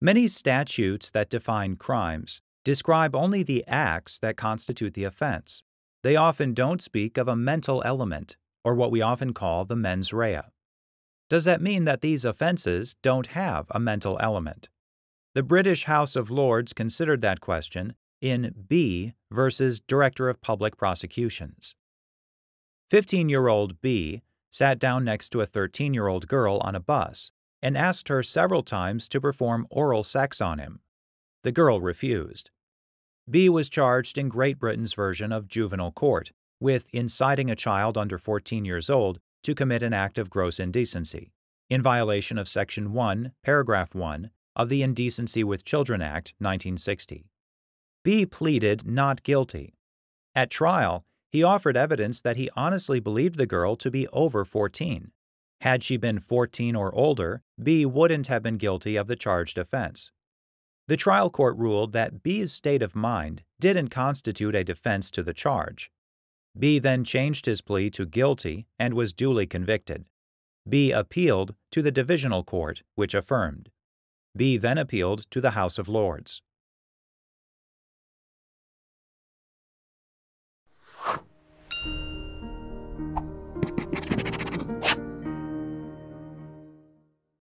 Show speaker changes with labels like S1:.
S1: Many statutes that define crimes describe only the acts that constitute the offense. They often don't speak of a mental element, or what we often call the mens rea. Does that mean that these offenses don't have a mental element? The British House of Lords considered that question in B versus Director of Public Prosecutions. 15 year old B sat down next to a 13 year old girl on a bus and asked her several times to perform oral sex on him. The girl refused. B was charged in Great Britain's version of juvenile court with inciting a child under 14 years old to commit an act of gross indecency, in violation of Section 1, Paragraph 1 of the Indecency with Children Act 1960. B pleaded not guilty. At trial, he offered evidence that he honestly believed the girl to be over 14 had she been 14 or older, B wouldn't have been guilty of the charged offense. The trial court ruled that B's state of mind didn't constitute a defense to the charge. B then changed his plea to guilty and was duly convicted. B appealed to the divisional court, which affirmed.
S2: B then appealed to the House of Lords.